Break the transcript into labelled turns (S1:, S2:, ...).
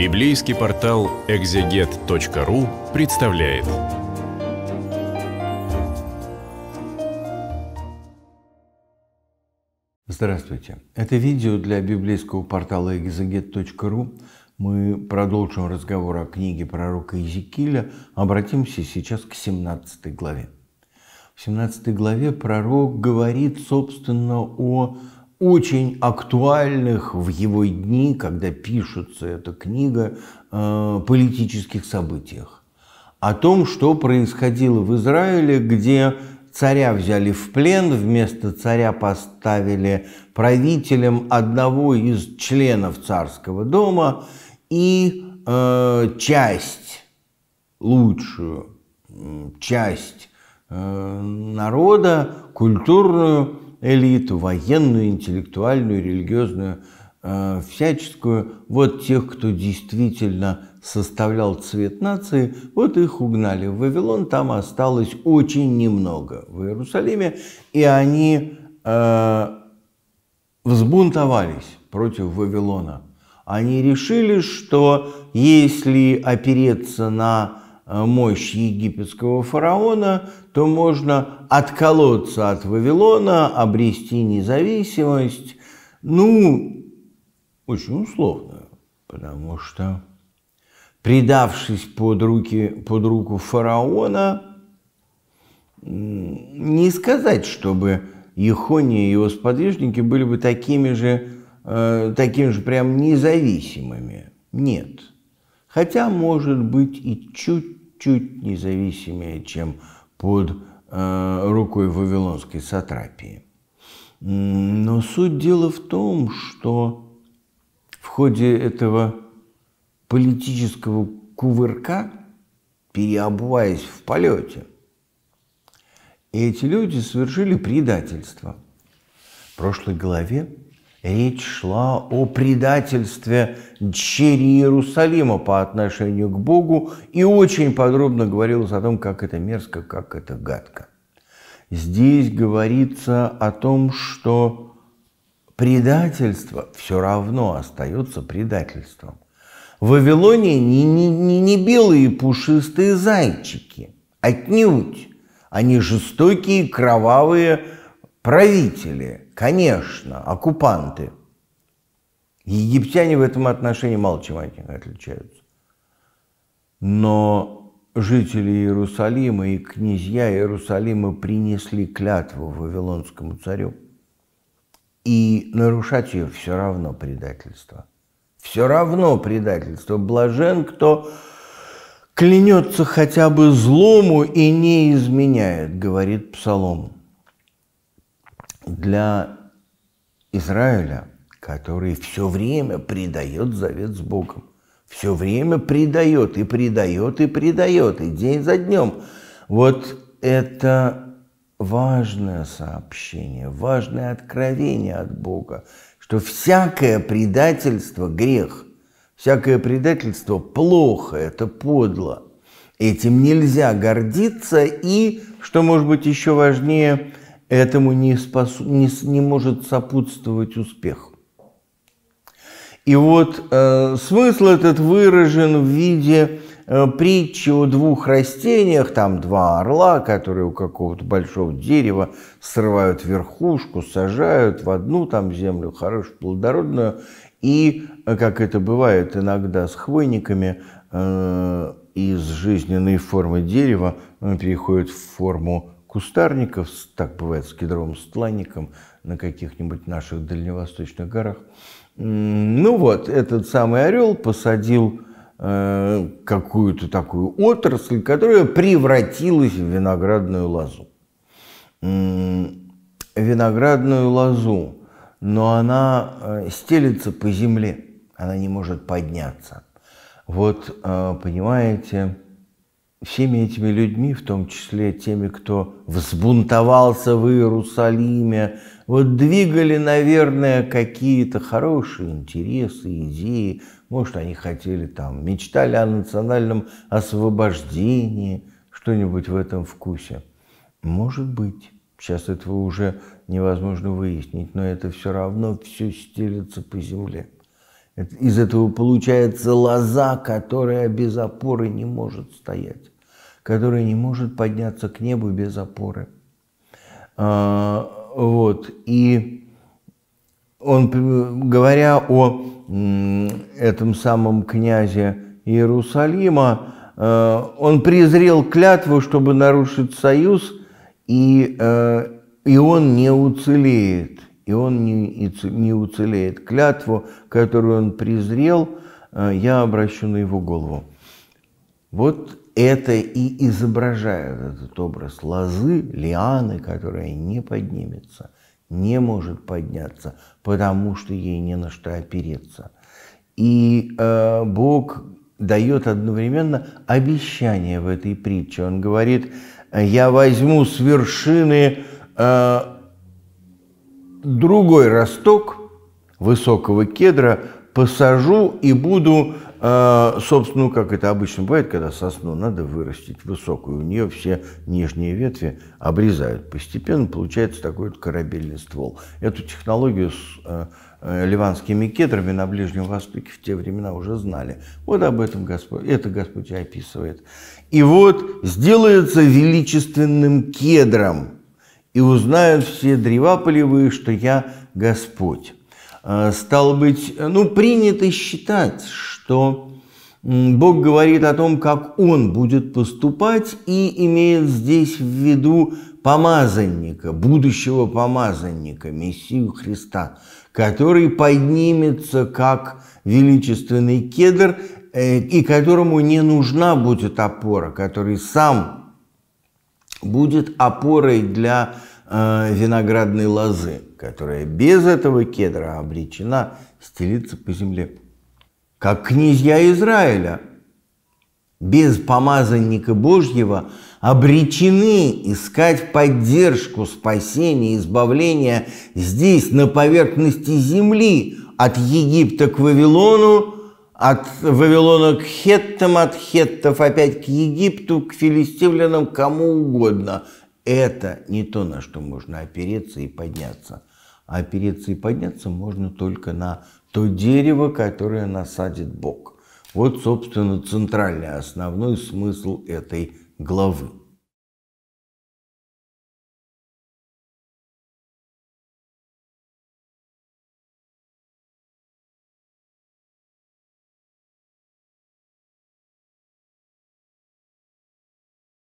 S1: Библейский портал экзегет.ру представляет. Здравствуйте. Это видео для библейского портала экзегет.ру. Мы продолжим разговор о книге пророка Иезекииля. Обратимся сейчас к 17 главе. В 17 главе пророк говорит, собственно, о очень актуальных в его дни, когда пишется эта книга, э, политических событиях. О том, что происходило в Израиле, где царя взяли в плен, вместо царя поставили правителем одного из членов царского дома и э, часть, лучшую часть э, народа, культурную, элиту, военную, интеллектуальную, религиозную, э, всяческую, вот тех, кто действительно составлял цвет нации, вот их угнали в Вавилон, там осталось очень немного в Иерусалиме, и они э, взбунтовались против Вавилона. Они решили, что если опереться на Э, мощь египетского фараона, то можно отколоться от Вавилона, обрести независимость, ну, очень условно, потому что, предавшись под, руки, под руку фараона, не сказать, чтобы Ехония и его сподвижники были бы такими же, э, такими же прям независимыми. Нет. Хотя, может быть, и чуть чуть независимее, чем под э, рукой вавилонской сатрапии. Но суть дела в том, что в ходе этого политического кувырка, переобуваясь в полете, эти люди совершили предательство. В прошлой главе Речь шла о предательстве дщери Иерусалима по отношению к Богу и очень подробно говорилось о том, как это мерзко, как это гадко. Здесь говорится о том, что предательство все равно остается предательством. В Вавилоне не, не, не, не белые пушистые зайчики, отнюдь. Они жестокие, кровавые правители – Конечно, оккупанты. Египтяне в этом отношении мало чем от них отличаются. Но жители Иерусалима и князья Иерусалима принесли клятву вавилонскому царю. И нарушать ее все равно предательство. Все равно предательство. Блажен, кто клянется хотя бы злому и не изменяет, говорит Псалом для Израиля, который все время предает завет с Богом, все время предает и предает и предает, и день за днем. Вот это важное сообщение, важное откровение от Бога, что всякое предательство – грех, всякое предательство – плохо, это подло. Этим нельзя гордиться и, что может быть еще важнее – этому не, спосу, не, не может сопутствовать успех. И вот э, смысл этот выражен в виде э, притчи о двух растениях, там два орла, которые у какого-то большого дерева срывают верхушку, сажают в одну там землю, хорошую, плодородную, и, э, как это бывает иногда с хвойниками, э, из жизненной формы дерева он э, переходит в форму кустарников, так бывает с кедровым стланником на каких-нибудь наших дальневосточных горах. Ну вот, этот самый орел посадил э, какую-то такую отрасль, которая превратилась в виноградную лозу. Виноградную лозу, но она э, стелится по земле, она не может подняться. Вот, э, понимаете, всеми этими людьми, в том числе теми, кто взбунтовался в Иерусалиме, вот двигали, наверное, какие-то хорошие интересы, идеи. Может, они хотели там, мечтали о национальном освобождении, что-нибудь в этом вкусе. Может быть. Сейчас этого уже невозможно выяснить, но это все равно все стелится по земле. Из этого получается лоза, которая без опоры не может стоять который не может подняться к небу без опоры. А, вот. И он, э, говоря о этом самом князе Иерусалима, э, он презрел клятву, чтобы нарушить союз, и, э, и он не уцелеет. И он не, не уцелеет. Клятву, которую он презрел, я обращу на его голову. Вот это и изображает этот образ лозы, лианы, которая не поднимется, не может подняться, потому что ей не на что опереться. И э, Бог дает одновременно обещание в этой притче. Он говорит, я возьму с вершины э, другой росток высокого кедра, посажу и буду а, собственно, ну, как это обычно бывает, когда сосну надо вырастить высокую, у нее все нижние ветви обрезают. Постепенно получается такой вот корабельный ствол. Эту технологию с э, э, ливанскими кедрами на Ближнем Востоке в те времена уже знали. Вот об этом Господь, это Господь и описывает. И вот сделается величественным кедром, и узнают все древа полевые, что я Господь. Э, Стало быть, э, ну, принято считать, что Бог говорит о том, как Он будет поступать и имеет здесь в виду помазанника, будущего помазанника, Мессию Христа, который поднимется как величественный кедр э, и которому не нужна будет опора, который сам будет опорой для Э, виноградной лозы, которая без этого кедра обречена стелиться по земле. Как князья Израиля, без помазанника Божьего, обречены искать поддержку, спасение, избавление здесь, на поверхности земли, от Египта к Вавилону, от Вавилона к Хеттам, от Хеттов опять к Египту, к филистимлянам, кому угодно. Это не то, на что можно опереться и подняться. А опереться и подняться можно только на то дерево, которое насадит Бог. Вот, собственно, центральный, основной смысл этой главы.